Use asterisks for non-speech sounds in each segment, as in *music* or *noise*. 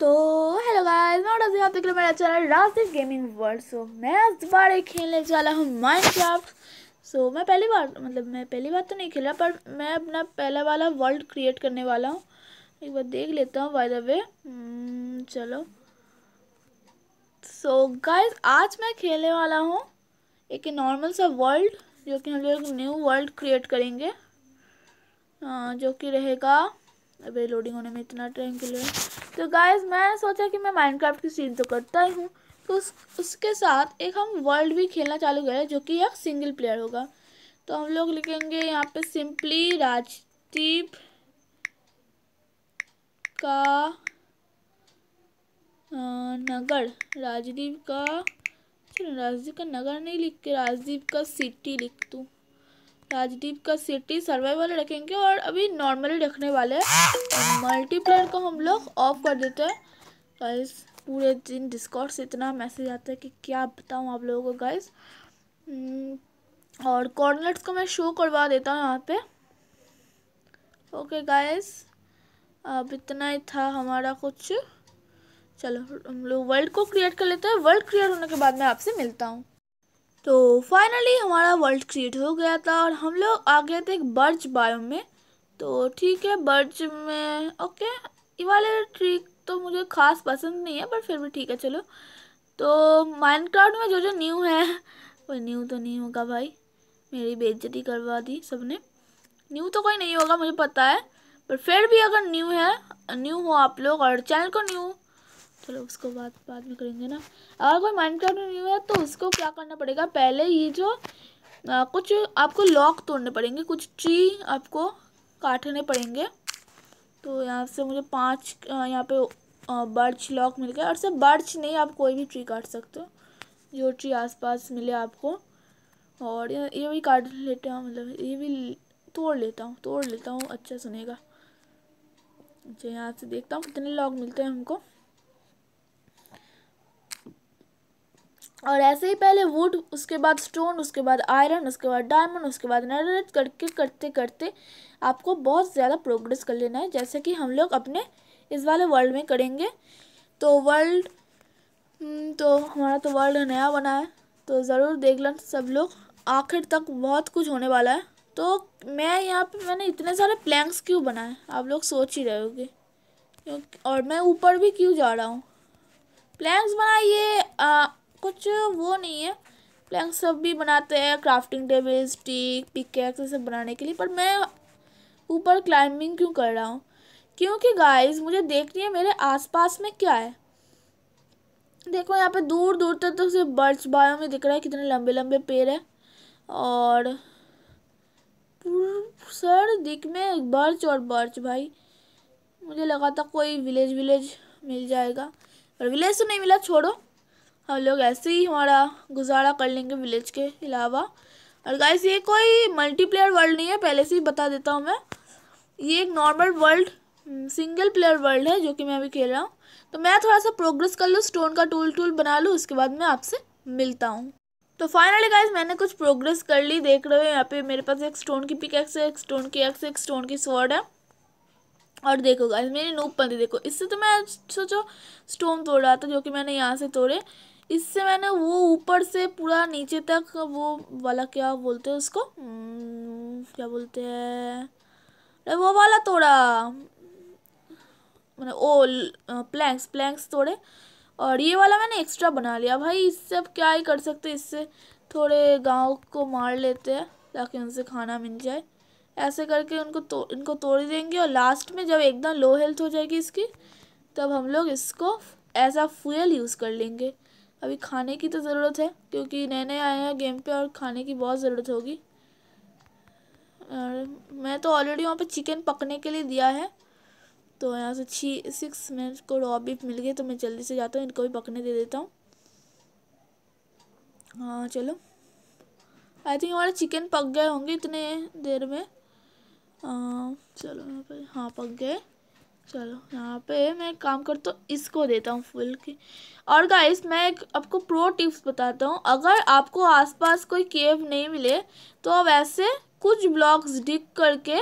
तो hello guys मैं आज आप देख रहे मेरा channel Rajdeep gaming world so मैं आज दोबारा खेलने वाला हूँ माइनक्राफ्ट सो मैं पहली बार मतलब मैं पहली बार तो नहीं खेला पर मैं अपना पहला वाला वर्ल्ड क्रिएट करने वाला हूँ एक बार देख लेता हूँ बाय द वे चलो सो so, गाइस आज मैं खेलने वाला हूँ एक नॉर्मल सा वर्ल्ड जो कि हम लोग न्यू वर्ल्ड क्रिएट करेंगे हाँ, जो कि रहेगा अभी लोडिंग होने में इतना टाइम के लिए तो गाइस मैंने सोचा कि मैं माइनक्राफ्ट की सीन तो करता ही हूँ तो उस, उसके साथ एक हम वर्ल्ड भी खेलना चालू करें जो कि एक सिंगल प्लेयर होगा तो हम लोग लिखेंगे यहाँ पे सिंपली राजदीप का नगर राजदीप का राजदीप का नगर नहीं लिख के राजदीप का सिटी लिख दूँ राजदीप का सिटी सर्वाइवल रखेंगे और अभी नॉर्मली रखने वाले हैं मल्टीप्लेयर को हम लोग ऑफ कर देते हैं गाइस पूरे दिन डिस्कॉर्ड से इतना मैसेज आता है कि क्या बताऊँ आप लोगों को गाइस हम्म, और कॉर्नर्स को मैं शो करवा देता हूँ यहाँ पे ओके गाइस अब इतना ही था हमारा कुछ चलो हम लोग वर्ल्ड को क्रिएट कर लेते हैं वर्ल्ड क्रिएट होने के बाद मैं आपसे मिलता हूँ तो फाइनली हमारा वर्ल्ड क्रिएट हो गया था और हम लोग आ गए थे एक बर्ज बायो में तो ठीक है बर्ज में ओके ये वाले ट्रिक तो मुझे खास पसंद नहीं है पर फिर भी ठीक है चलो तो माइनक्राफ्ट में जो जो न्यू है कोई न्यू तो नहीं होगा भाई मेरी बेइज्जती करवा दी सबने न्यू तो कोई नहीं होगा मुझे पता है पर फिर भी अगर न्यू है न्यू हो आप लोग और चैनल को न्यू चलो उसको बात बाद में करेंगे ना अगर कोई माइनक्राफ्ट नहीं हुआ तो उसको क्या करना पड़ेगा पहले ये जो आ, कुछ आपको लॉक तोड़ने पड़ेंगे कुछ ट्री आपको काटने पड़ेंगे तो यहाँ से मुझे पाँच यहाँ पे बर्च लॉक मिल गया और सब बर्च नहीं आप कोई भी ट्री काट सकते हो जो ट्री आसपास मिले आपको और ये भी काट लेते हैं मतलब ये भी तोड़ लेता हूँ तोड़ लेता हूँ अच्छा सुनेगा अच्छा यहाँ से देखता हूँ कितने लॉक मिलते हैं हमको और ऐसे ही पहले वुड उसके बाद स्टोन उसके बाद आयरन उसके बाद डायमंड उसके बाद नरेट करके करते करते आपको बहुत ज़्यादा प्रोग्रेस कर लेना है जैसे कि हम लोग अपने इस वाले वर्ल्ड में करेंगे तो वर्ल्ड हम्म, तो हमारा तो वर्ल्ड नया बना है तो ज़रूर देख लें सब लोग आखिर तक बहुत कुछ होने वाला है तो मैं यहाँ पे मैंने इतने सारे प्लैंक्स क्यों बनाए आप लोग सोच ही रहे होगे और मैं ऊपर भी क्यों जा रहा हूँ प्लैंक्स बनाइए कुछ वो नहीं है प्लैंक सब भी बनाते हैं क्राफ्टिंग टेबल स्टिक पिकैक्स सब बनाने के लिए पर मैं ऊपर क्लाइंबिंग क्यों कर रहा हूँ क्योंकि गाइस मुझे देखनी है मेरे आसपास में क्या है देखो यहाँ पे दूर दूर तक तो सिर्फ बर्च बायो में दिख रहा है कितने लंबे लंबे पेड़ है और सर दिख में बर्च और बर्च भाई मुझे लगा था कोई विलेज विलेज मिल जाएगा पर विलेज तो नहीं मिला छोड़ो हम लोग ऐसे ही हमारा गुजारा कर लेंगे विलेज के अलावा और गाइस ये कोई मल्टीप्लेयर वर्ल्ड नहीं है पहले से ही बता देता हूँ मैं ये एक normal world single player world है जो कि मैं अभी खेल रहा हूँ तो मैं थोड़ा सा प्रोग्रेस कर लूँ स्टोन का टूल टूल बना लूँ उसके बाद मैं आपसे मिलता हूँ तो फाइनली गाइज मैंने कुछ प्रोग्रेस कर ली देख रहे हो यहाँ पे मेरे पास एक स्टोन की पिक एक्स है एक स्टोन की एक्स एक स्टोन की स्वॉर्ड है और देखो गाइज मेरी नूप पंदी देखो इससे तो मैं सोचो स्टोन तोड़ रहा था जो कि मैंने यहाँ से तोड़े इससे मैंने वो ऊपर से पूरा नीचे तक वो वाला क्या बोलते हैं उसको हम्म, क्या बोलते हैं अरे वो वाला तोड़ा मैंने ओ प्लैंक्स प्लैंक्स तोड़े और ये वाला मैंने एक्स्ट्रा बना लिया भाई इससे अब क्या ही कर सकते इससे थोड़े गांव को मार लेते हैं ताकि उनसे खाना मिल जाए ऐसे करके उनको तो इनको तोड़ देंगे और लास्ट में जब एकदम लो हेल्थ हो जाएगी इसकी तब हम लोग इसको एज आ फ्यूल यूज़ कर लेंगे अभी खाने की तो ज़रूरत है क्योंकि नए नए आए हैं गेम पे और खाने की बहुत ज़रूरत होगी मैं तो ऑलरेडी वहाँ पे चिकन पकने के लिए दिया है तो यहाँ से छी सिक्स मिनट को रॉ बीफ मिल गई तो मैं जल्दी से जाता हूँ इनको भी पकने दे देता हूँ हाँ चलो आई थिंक हमारे चिकन पक गए होंगे इतने देर में आ, हाँ, चलो यहाँ पर हाँ पक गए चलो यहाँ पे मैं एक काम करता हूँ इसको देता हूँ फुल की और गाइस मैं एक आपको प्रो टिप्स बताता हूँ अगर आपको आसपास कोई केव नहीं मिले तो अब ऐसे कुछ ब्लॉक्स डिग करके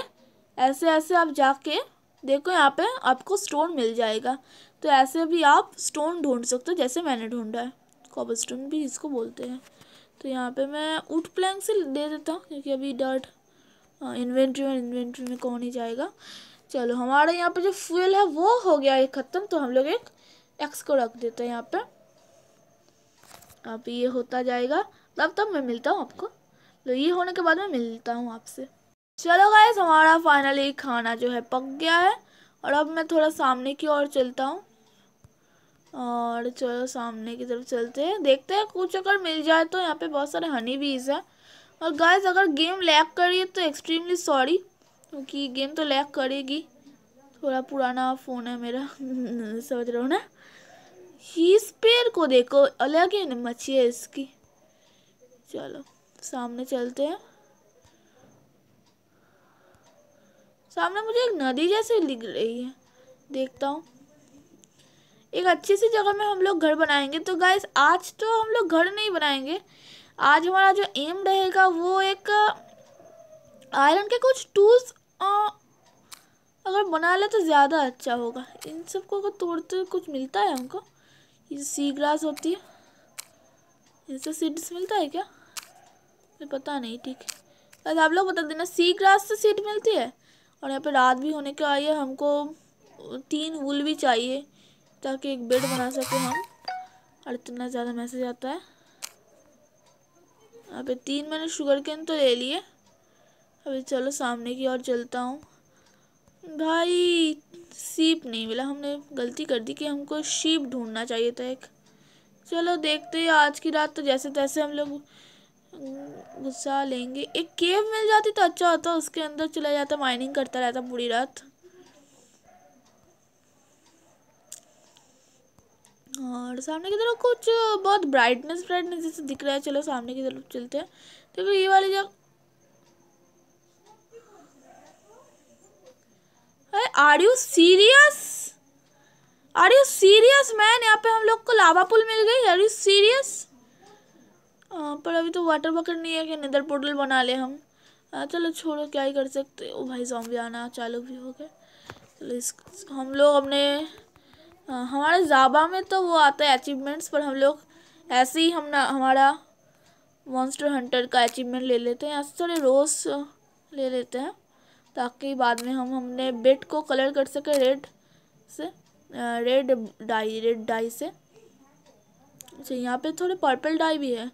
ऐसे ऐसे आप जाके देखो यहाँ पे आपको स्टोन मिल जाएगा तो ऐसे भी आप स्टोन ढूंढ सकते हो जैसे मैंने ढूंढा है कॉबल स्टोन भी इसको बोलते हैं तो यहाँ पे मैं उठ प्लैंक से दे देता हूँ क्योंकि अभी डर्ट इन्वेंट्री हाँ, और इन्वेंट्री में कौन ही जाएगा चलो हमारे यहाँ पे जो फ्यूल है वो हो गया है ख़त्म तो हम लोग एक एक्स को रख देते हैं यहाँ पे अब ये होता जाएगा तब तब मैं मिलता हूँ आपको तो ये होने के बाद मैं मिलता हूँ आपसे चलो गाइस हमारा फाइनली खाना जो है पक गया है और अब मैं थोड़ा सामने की ओर चलता हूँ और चलो सामने की तरफ चलते हैं देखते हैं कुछ अगर मिल जाए तो यहाँ पे बहुत सारे हनी बीज हैं और गाइस अगर गेम लैग करिए तो एक्सट्रीमली सॉरी क्योंकि गेम तो लैग करेगी थोड़ा पुराना फ़ोन है मेरा *laughs* समझ रहे हो ना ही स्पेयर को देखो अलग ही मछी है इसकी चलो सामने चलते हैं सामने मुझे एक नदी जैसी लिख रही है देखता हूँ एक अच्छी सी जगह में हम लोग घर बनाएंगे तो गाइस आज तो हम लोग घर नहीं बनाएंगे आज हमारा जो एम रहेगा वो एक आयरन के कुछ टूल्स अगर बना ले तो ज़्यादा अच्छा होगा इन सबको अगर तोड़ते कुछ मिलता है हमको ये सी ग्रास होती है इनसे सीड्स मिलता है क्या मुझे पता नहीं ठीक है बस आप लोग बता देना सी ग्रास से सीड मिलती है और यहाँ पे रात भी होने के आई है हमको तीन वुल भी चाहिए ताकि एक बेड बना सकें हम और इतना ज़्यादा मैसेज आता है यहाँ पे तीन मैंने शुगर केन तो ले लिए अभी चलो सामने की ओर चलता हूँ भाई सीप नहीं मिला हमने गलती कर दी कि हमको शीप ढूंढना चाहिए था एक चलो देखते हैं आज की रात तो जैसे तैसे हम लोग गुस्सा लेंगे एक केव मिल जाती तो अच्छा होता उसके अंदर चला जाता माइनिंग करता रहता पूरी रात और सामने की तरफ कुछ बहुत ब्राइटनेस ब्राइटनेस जैसे दिख रहा है चलो सामने की तरफ चलते हैं देखो ये वाली जगह are you serious are you serious man यहाँ पे हम लोग को लावा पुल मिल गई आर यू सीरियस पर अभी तो वाटर बकेट नहीं है कि नदर पोर्टल बना ले हम हाँ, चलो छोड़ो क्या ही कर सकते ओ भाई भी आना चालू भी हो गए चलो इस हम लोग अपने हाँ, हमारे जाबा में तो वो आता है अचीवमेंट्स पर हम लोग ऐसे ही हम ना हमारा मॉन्स्टर हंटर का अचीवमेंट ले लेते हैं ऐसे थोड़े रोज़ ले लेते हैं ताकि बाद में हम हमने बेड को कलर कर सकें रेड से रेड डाई रेड डाई से अच्छा यहाँ पे थोड़े पर्पल डाई भी है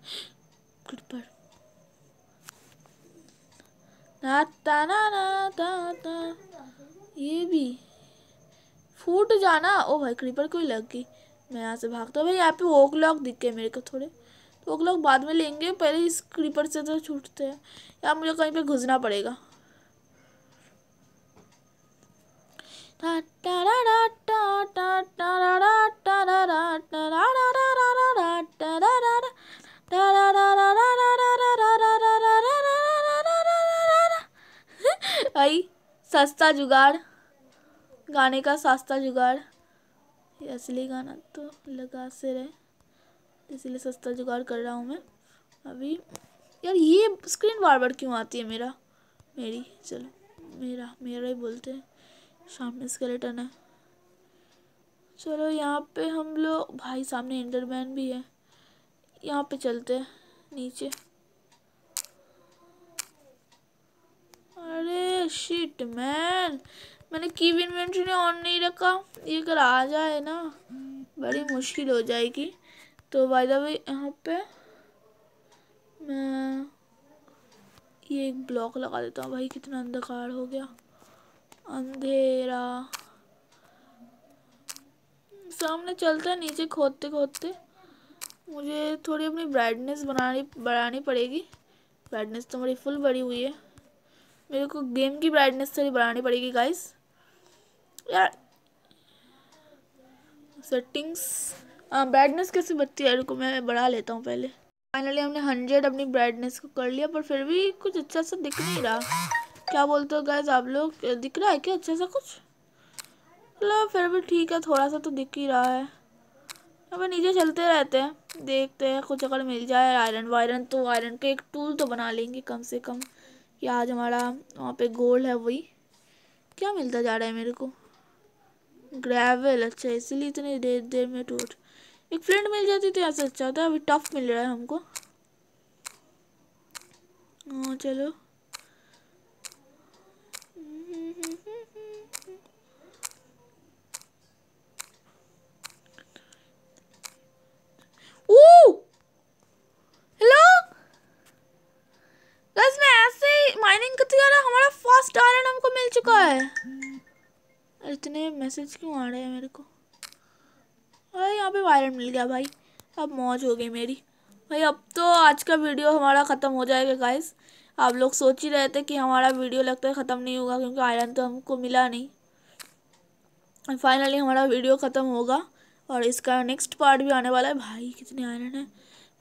पर ना ता ना ना ता ता ये भी फूट जाना ओ भाई क्रीपर कोई लग गई मैं यहाँ से भागता हूँ भाई यहाँ पे ओक लॉक दिख गए मेरे को थोड़े तो ओक लॉक बाद में लेंगे पहले इस क्रीपर से तो छूटते हैं यहाँ मुझे कहीं पे घुसना पड़ेगा भाई सस्ता जुगाड़ गाने का सस्ता जुगाड़ ये असली गाना तो लगा से रहे इसीलिए सस्ता जुगाड़ कर रहा हूँ मैं अभी यार ये स्क्रीन बार बार क्यों आती है मेरा मेरी चलो मेरा मेरा ही बोलते हैं सामने स्केलेटन है चलो यहाँ पे हम लोग भाई सामने इंडरमैन भी है यहाँ पे चलते हैं नीचे अरे शिट मैन मैंने भी इन्वेंट्री ने ऑन नहीं रखा ये अगर आ जाए ना बड़ी मुश्किल हो जाएगी तो भाई द यहाँ पे मैं ये एक ब्लॉक लगा देता हूँ भाई कितना अंधकार हो गया अंधेरा सामने चलता नीचे खोदते खोदते मुझे थोड़ी अपनी ब्राइटनेस बनानी बढ़ानी पड़ेगी ब्राइटनेस तो मेरी फुल बढ़ी हुई है मेरे को गेम की ब्राइटनेस थोड़ी बढ़ानी पड़ेगी गाइस यार सेटिंग्स ब्राइटनेस कैसे बचती है रुको मैं बढ़ा लेता हूँ पहले फाइनली हमने हंड्रेड अपनी ब्राइटनेस को कर लिया पर फिर भी कुछ अच्छा सा दिख नहीं रहा क्या बोलते हो गैस आप लोग दिख रहा है क्या अच्छे से कुछ मतलब फिर भी ठीक है थोड़ा सा तो दिख ही रहा है अब नीचे चलते रहते हैं देखते हैं कुछ अगर मिल जाए आयरन वायरन तो आयरन का एक टूल तो बना लेंगे कम से कम कि आज हमारा वहाँ पे गोल्ड है वही क्या मिलता जा रहा है मेरे को ग्रेवल अच्छा इसीलिए इतनी देर देर में टूट एक फ्रेंड मिल जाती तो ऐसा अच्छा होता है अभी टफ मिल रहा है हमको हाँ चलो मैसेज क्यों आ रहे हैं मेरे को अरे यहाँ पे वायरल मिल गया भाई अब मौज हो गई मेरी भाई अब तो आज का वीडियो हमारा ख़त्म हो जाएगा गाइस आप लोग सोच ही रहे थे कि हमारा वीडियो लगता है ख़त्म नहीं होगा क्योंकि आयरन तो हमको मिला नहीं फाइनली हमारा वीडियो ख़त्म होगा और इसका नेक्स्ट पार्ट भी आने वाला है भाई कितने आयरन है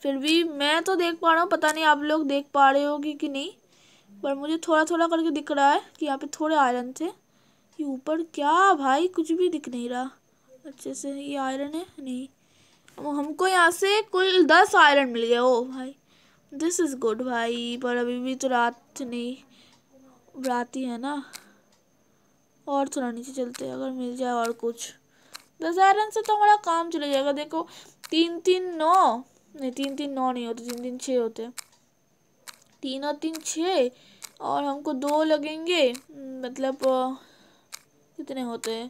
फिर भी मैं तो देख पा रहा हूँ पता नहीं आप लोग देख पा रहे होगी कि नहीं पर मुझे थोड़ा थोड़ा करके दिख रहा है कि यहाँ पे थोड़े आयरन थे ये ऊपर क्या भाई कुछ भी दिख नहीं रहा अच्छे से ये आयरन है नहीं हमको यहाँ से कुल दस आयरन मिल गया ओ भाई दिस इज़ गुड भाई पर अभी भी तो रात नहीं रात ही है ना और थोड़ा नीचे चलते हैं अगर मिल जाए और कुछ दस आयरन से तो हमारा काम चला जाएगा देखो तीन तीन नौ नहीं तीन तीन नौ नहीं होते तीन तीन छः होते तीन और तीन छः और हमको दो लगेंगे मतलब कितने होते हैं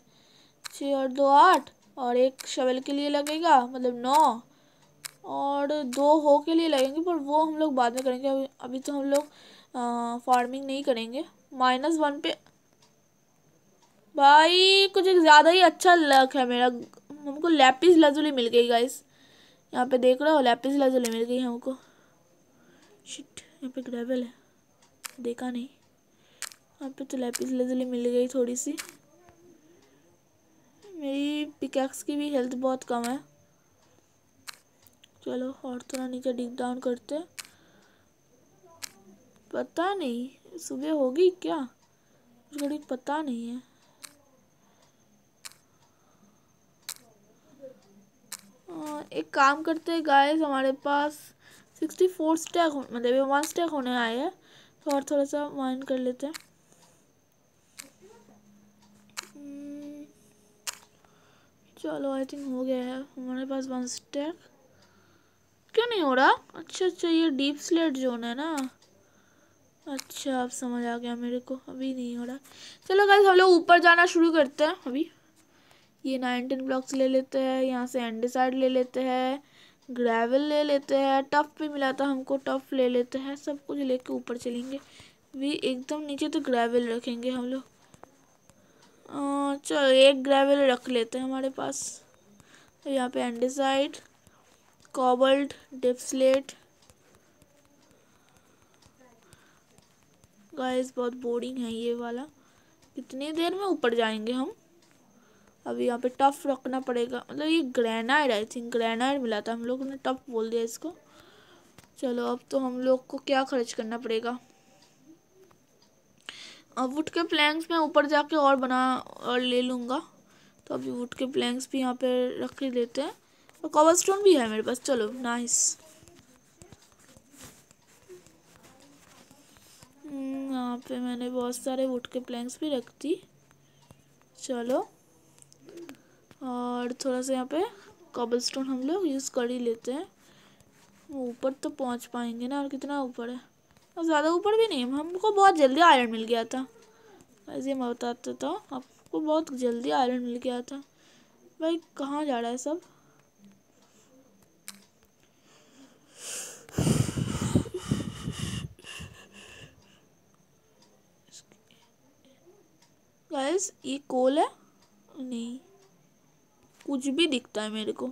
छः और दो आठ और एक शवल के लिए लगेगा मतलब नौ और दो हो के लिए लगेंगे पर वो हम लोग बाद में करेंगे अभी अभी तो हम लोग फार्मिंग नहीं करेंगे माइनस वन पे भाई कुछ एक ज़्यादा ही अच्छा लक है मेरा हमको लैपिस लजुली मिल गई गाइस यहाँ पे देख रहे हो लैपिस लजुली मिल गई हमको शिट यहाँ पे ग्रेवल है देखा नहीं यहाँ पे तो लैपिस लजुली मिल गई थोड़ी सी पिकैक्स की भी हेल्थ बहुत कम है चलो और थोड़ा नीचे डिग डाउन करते पता नहीं सुबह होगी क्या मुझे घड़ी पता नहीं है हाँ, एक काम करते हैं गाइस हमारे पास सिक्सटी फोर स्टैक मतलब वन स्टैक होने आए हैं तो और थोड़ा सा माइंड कर लेते हैं चलो आई थिंक हो गया है हमारे पास वन स्टैक क्यों नहीं हो रहा अच्छा अच्छा ये डीप स्लेट जोन है ना अच्छा अब समझ आ गया मेरे को अभी नहीं हो रहा चलो गाइस हम लोग ऊपर जाना शुरू करते हैं अभी ये नाइनटीन ब्लॉक्स ले लेते हैं यहाँ से साइड ले लेते हैं ग्रेवल ले लेते हैं टफ भी मिला था हमको टफ ले लेते हैं सब कुछ लेके ऊपर चलेंगे भी एकदम नीचे तो ग्रेवल रखेंगे हम लोग चलो एक ग्रेवल रख लेते हैं हमारे पास यहाँ पे एंडिसाइड कॉबल्ट डिप्सलेट गाइस बहुत बोरिंग है ये वाला कितनी देर में ऊपर जाएंगे हम अब यहाँ पे टफ रखना पड़ेगा मतलब ये ग्रेनाइड आई थिंक ग्रेनाइड मिला था हम लोग ने टफ बोल दिया इसको चलो अब तो हम लोग को क्या खर्च करना पड़ेगा वुड के प्लैंक्स मैं ऊपर जाके और बना और ले लूँगा तो अभी वुड के प्लैंक्स भी यहाँ पे रख ही देते हैं और कॉबल स्टोन भी है मेरे पास चलो नाइस हम्म, यहाँ पे मैंने बहुत सारे वुड के प्लैंक्स भी रख दी चलो और थोड़ा सा यहाँ पे कॉबल स्टोन हम लोग यूज़ कर ही लेते हैं ऊपर तो पहुँच पाएंगे ना और कितना ऊपर है और ज़्यादा ऊपर भी नहीं हमको बहुत जल्दी आयरन मिल गया था वैसे मैं बताता देता तो हूँ आपको बहुत जल्दी आयरन मिल गया था भाई कहाँ जा रहा है सब गाइस ये कोल है नहीं कुछ भी दिखता है मेरे को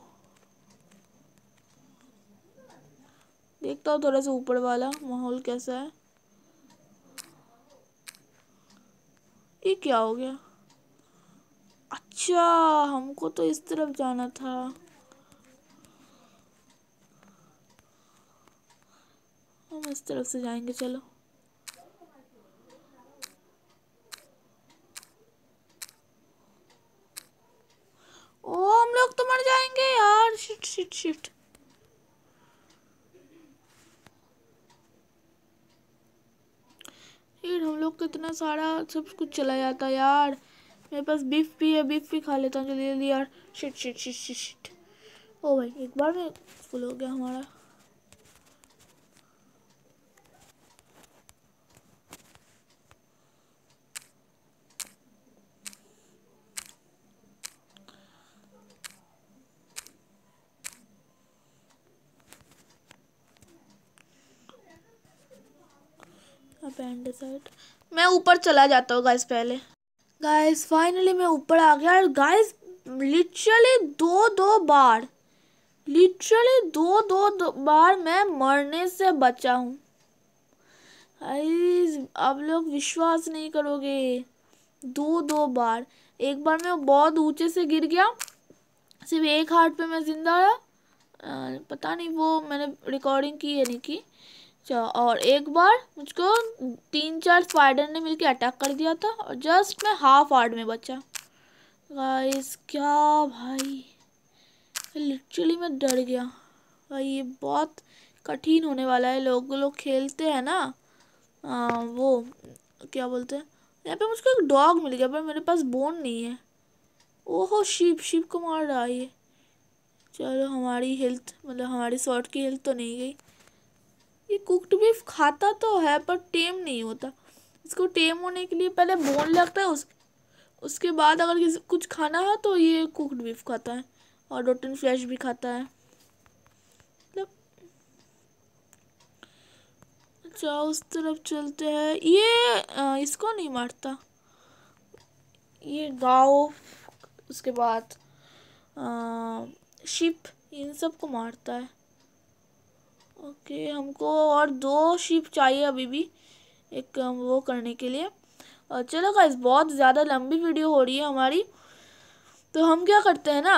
देखता हूँ थोड़ा सा ऊपर वाला माहौल कैसा है ये क्या हो गया अच्छा हमको तो इस तरफ जाना था हम इस तरफ से जाएंगे चलो ओ हम लोग तो मर जाएंगे यार शिट शिट शिट लोग कितना तो सारा सब कुछ चला जाता यार मेरे पास बीफ भी है बीफ भी खा लेता हूँ जल्दी जल्दी यार shit shit shit shit shit ओ भाई एक बार में फुल हो गया हमारा ठंडे साइड मैं ऊपर चला जाता हूँ गाइस पहले गाइस फाइनली मैं ऊपर आ गया और गाइस लिटरली दो दो बार लिटरली दो, दो दो बार मैं मरने से बचा हूँ आप लोग विश्वास नहीं करोगे दो दो बार एक बार मैं बहुत ऊंचे से गिर गया सिर्फ एक हार्ट पे मैं ज़िंदा रहा पता नहीं वो मैंने रिकॉर्डिंग की या नहीं की अच्छा और एक बार मुझको तीन चार स्पाइडर ने मिलकर अटैक कर दिया था और जस्ट मैं हाफ आर्ट में बचा गाइस क्या भाई लिटरली मैं डर गया भाई ये बहुत कठिन होने वाला है लोग लोग खेलते हैं ना आ, वो क्या बोलते हैं यहाँ पे मुझको एक डॉग मिल गया पर मेरे पास बोन नहीं है ओहो शिप शिप को मार रहा है ये चलो हमारी हेल्थ मतलब हमारी शॉर्ट की हेल्थ तो नहीं गई ये कुकड बीफ खाता तो है पर टेम नहीं होता इसको टेम होने के लिए पहले बोन लगता है उस उसके बाद अगर किसी कुछ खाना है तो ये कुकड बीफ खाता है और रोटन फ्लैश भी खाता है मतलब अच्छा उस तरफ चलते हैं ये आ, इसको नहीं मारता ये गाओ उसके बाद शिप इन सब को मारता है ओके हमको और दो शीप चाहिए अभी भी एक वो करने के लिए और चलो गाइस बहुत ज़्यादा लंबी वीडियो हो रही है हमारी तो हम क्या करते हैं ना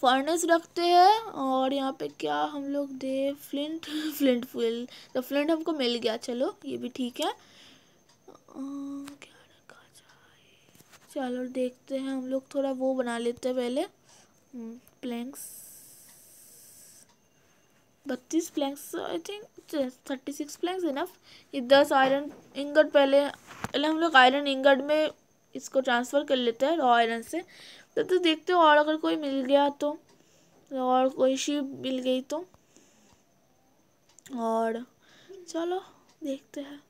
फर्नेस रखते हैं और यहाँ पे क्या हम लोग दे फ्लिंट फ्लिंट फुल तो फ्लिंट हमको मिल गया चलो ये भी ठीक है क्या रखा जाए चलो देखते हैं हम लोग थोड़ा वो बना लेते हैं पहले प्लैंक्स हम्म, बत्तीस planks I think thirty six planks enough ये दस आयरन इंगट पहले पहले हम लोग आयरन इंगट में इसको ट्रांसफ़र कर लेते हैं रॉ आयरन से तो, तो देखते हो और अगर कोई मिल गया तो और कोई शिप मिल गई तो और चलो देखते हैं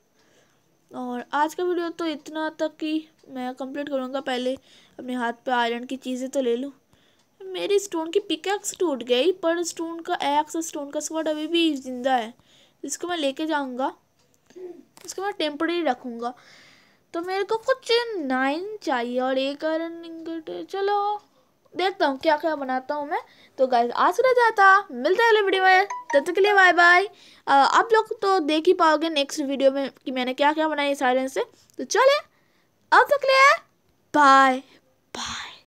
और आज का वीडियो तो इतना तक कि मैं कंप्लीट करूँगा पहले अपने हाथ पे आयरन की चीज़ें तो ले लूँ मेरे स्टोन की पिकैक्स टूट गई पर स्टोन का एक्स स्टोन का स्वर्ड अभी भी जिंदा है इसको मैं लेके जाऊंगा इसको मैं टेम्पररी रखूँगा तो मेरे को कुछ नाइन चाहिए और एक आयरन चलो देखता हूँ क्या क्या बनाता हूँ मैं तो गाइस आज रह जाता मिलता है अगले वीडियो में तब तक के लिए बाय बाय आप लोग तो देख ही पाओगे नेक्स्ट वीडियो में कि मैंने क्या क्या बनाया सारे से तो चले अब तक लिए बाय बाय